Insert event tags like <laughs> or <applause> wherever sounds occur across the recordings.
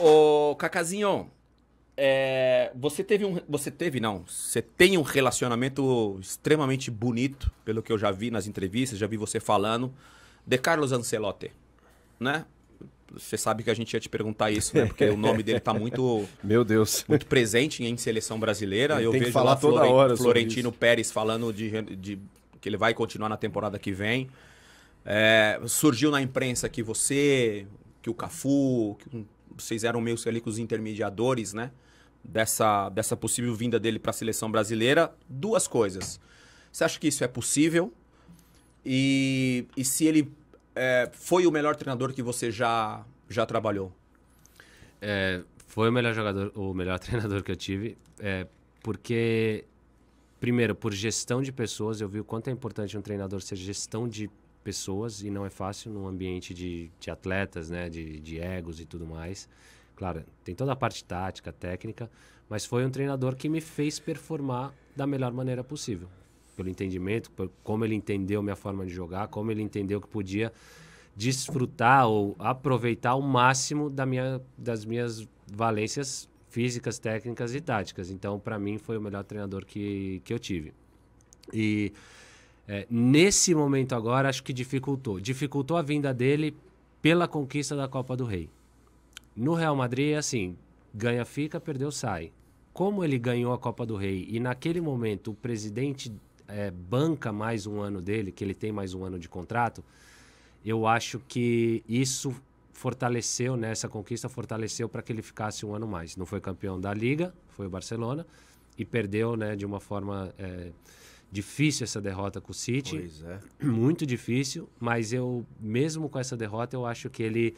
Ô, Cacazinho, é, você teve um. Você teve, não. Você tem um relacionamento extremamente bonito, pelo que eu já vi nas entrevistas, já vi você falando, de Carlos Ancelotti. Né? Você sabe que a gente ia te perguntar isso, né? Porque o nome dele tá muito. <laughs> Meu Deus. Muito presente em seleção brasileira. eu vejo falar lá toda Floren hora Florentino Pérez falando de, de, que ele vai continuar na temporada que vem. É, surgiu na imprensa que você, que o Cafu, que um vocês eram meio ali que os intermediadores, né? Dessa, dessa possível vinda dele para a seleção brasileira. Duas coisas. Você acha que isso é possível? E, e se ele é, foi o melhor treinador que você já, já trabalhou? É, foi o melhor jogador, o melhor <laughs> treinador que eu tive, é, porque primeiro por gestão de pessoas eu vi o quanto é importante um treinador ser gestão de pessoas e não é fácil num ambiente de, de atletas, né, de, de egos e tudo mais. Claro, tem toda a parte tática, técnica, mas foi um treinador que me fez performar da melhor maneira possível. Pelo entendimento, por como ele entendeu minha forma de jogar, como ele entendeu que podia desfrutar ou aproveitar ao máximo da minha, das minhas valências físicas, técnicas e táticas. Então, para mim, foi o melhor treinador que, que eu tive. E é, nesse momento agora, acho que dificultou. Dificultou a vinda dele pela conquista da Copa do Rei. No Real Madrid, é assim, ganha fica, perdeu sai. Como ele ganhou a Copa do Rei e naquele momento o presidente é, banca mais um ano dele, que ele tem mais um ano de contrato, eu acho que isso fortaleceu, né, essa conquista fortaleceu para que ele ficasse um ano mais. Não foi campeão da Liga, foi o Barcelona, e perdeu né, de uma forma... É, Difícil essa derrota com o City. Pois é. <clears throat> Muito difícil, mas eu, mesmo com essa derrota, eu acho que ele.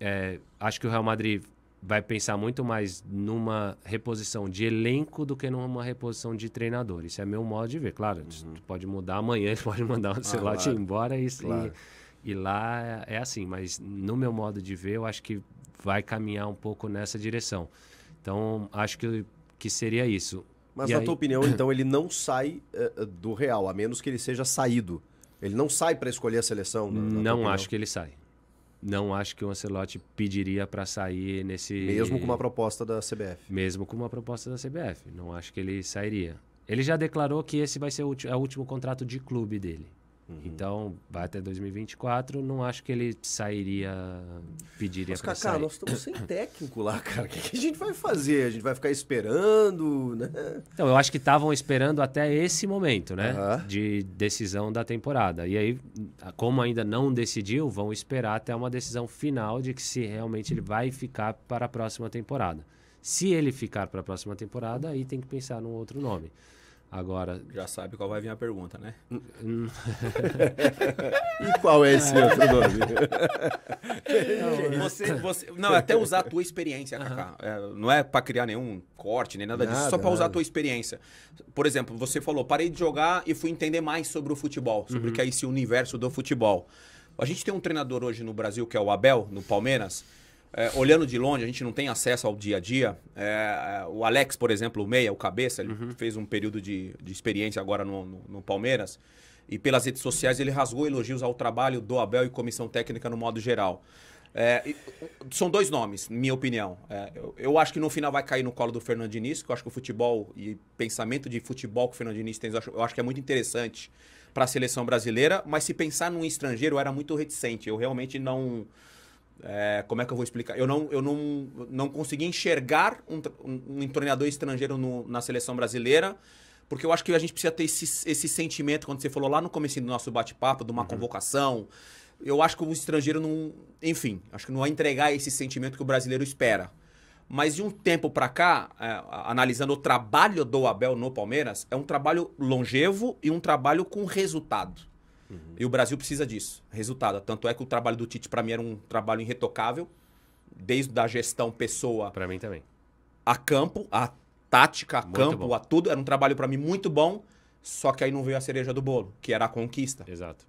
É, acho que o Real Madrid vai pensar muito mais numa reposição de elenco do que numa reposição de treinador. Isso é meu modo de ver. Claro, uhum. pode mudar amanhã, ele <laughs> pode mandar o celular ah, claro. embora e, claro. e, e, lá é, é assim. Mas no meu modo de ver, eu acho que vai caminhar um pouco nessa direção. Então, acho que, que seria isso. Mas e na aí... tua opinião, <coughs> então, ele não sai uh, do Real, a menos que ele seja saído. Ele não sai para escolher a seleção? Na, na não acho que ele sai. Não acho que o Ancelotti pediria para sair nesse. Mesmo com uma proposta da CBF. Mesmo com uma proposta da CBF. Não acho que ele sairia. Ele já declarou que esse vai ser o é último contrato de clube dele. Uhum. Então, vai até 2024. Não acho que ele sairia, pediria para sair. Cacá, nós estamos sem <coughs> técnico lá, cara. O que, que, a gente vai fazer? A gente vai ficar esperando, né? Então, eu acho que estavam esperando até esse momento, né? Uhum. De decisão da temporada. E aí, como ainda não decidiu, vão esperar até uma decisão final de que se realmente ele vai ficar para a próxima temporada. Se ele ficar para a próxima temporada, aí tem que pensar num outro nome. Agora. Já sabe qual vai vir a pergunta, né? <laughs> e qual é esse outro <laughs> nome? você, você, não, até usar a tua experiência, Kaká. Uhum. É, não é para criar nenhum corte, nem nada, nada disso, só para usar a tua experiência. Por exemplo, você falou, parei de jogar e fui entender mais sobre o futebol, sobre que uhum. é esse universo do futebol. A gente tem um treinador hoje no Brasil que é o Abel, no Palmeiras é, olhando de longe, a gente não tem acesso ao dia a dia. É, é, o Alex, por exemplo, o meia, o cabeça, ele uhum. fez um período de, de experiência agora no, no, no, Palmeiras. E pelas redes sociais ele rasgou elogios ao trabalho do Abel e comissão técnica no modo geral. É, são dois nomes, minha opinião. É, eu, eu, acho que no final vai cair no colo do Fernando Diniz, que eu acho que o futebol e pensamento de futebol que o Fernando Diniz tem, eu acho, eu acho que é muito interessante para a seleção brasileira. Mas se pensar num estrangeiro, eu era muito reticente. Eu realmente não é, como é que eu vou explicar? Eu não, eu não, não consegui enxergar um, um, um estrangeiro no, na seleção brasileira, porque eu acho que a gente precisa ter esse, esse sentimento, quando você falou lá no começo do nosso bate-papo, de uma uhum. convocação. Eu acho que o estrangeiro não. Enfim, acho que não vai entregar esse sentimento que o brasileiro espera. Mas de um tempo para cá, é, analisando o trabalho do Abel no Palmeiras, é um trabalho longevo e um trabalho com resultado. Uhum. E o Brasil precisa disso, resultado. Tanto é que o trabalho do Tite, para mim, era um trabalho irretocável, desde a gestão pessoa. Para mim também. A campo, a tática, a muito campo, bom. a tudo. Era um trabalho, para mim, muito bom, só que aí não veio a cereja do bolo, que era a conquista. Exato.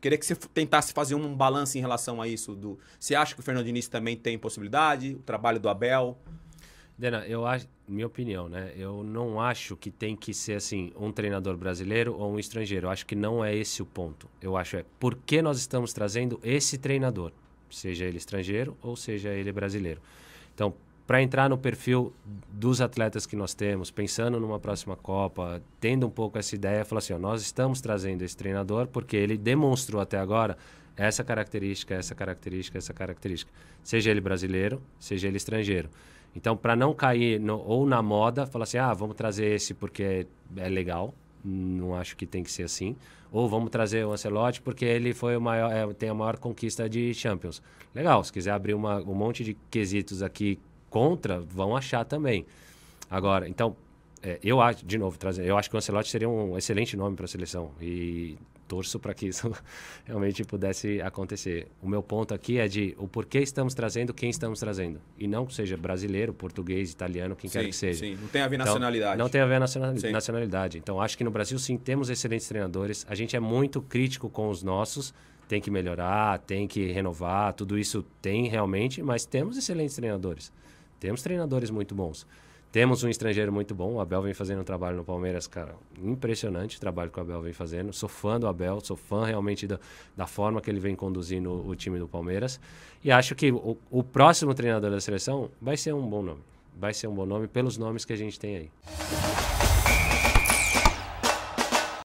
Queria que você tentasse fazer um balanço em relação a isso. Do... Você acha que o Fernando Diniz também tem possibilidade? O trabalho do Abel? Dena, eu acho, minha opinião, né? Eu não acho que tem que ser assim um treinador brasileiro ou um estrangeiro. Eu acho que não é esse o ponto. Eu acho é por que nós estamos trazendo esse treinador, seja ele estrangeiro ou seja ele brasileiro. Então, para entrar no perfil dos atletas que nós temos, pensando numa próxima Copa, tendo um pouco essa ideia, falar assim, ó, nós estamos trazendo esse treinador porque ele demonstrou até agora essa característica, essa característica, essa característica, seja ele brasileiro, seja ele estrangeiro. Então, para não cair no, ou na moda, falar assim, ah, vamos trazer esse porque é legal, não acho que tem que ser assim. Ou vamos trazer o Ancelotti porque ele foi o maior, é, tem a maior conquista de Champions. Legal, se quiser abrir uma, um monte de quesitos aqui contra, vão achar também. Agora, então, é, eu acho, de novo, eu acho que o Ancelotti seria um excelente nome para a seleção e torço para que isso <laughs> realmente pudesse acontecer. O meu ponto aqui é de o porquê estamos trazendo quem estamos trazendo e não que seja brasileiro, português, italiano, quem sim, quer que seja. Sim, não tem a ver então, nacionalidade. não tem a ver nacionalidade. Então acho que no Brasil sim temos excelentes treinadores. A gente é muito crítico com os nossos, tem que melhorar, tem que renovar, tudo isso tem realmente, mas temos excelentes treinadores. Temos treinadores muito bons. Temos um estrangeiro muito bom. O Abel vem fazendo um trabalho no Palmeiras, cara, impressionante o trabalho que o Abel vem fazendo. Sou fã do Abel, sou fã realmente da, da forma que ele vem conduzindo o, o time do Palmeiras. E acho que o, o próximo treinador da seleção vai ser um bom nome. Vai ser um bom nome pelos nomes que a gente tem aí.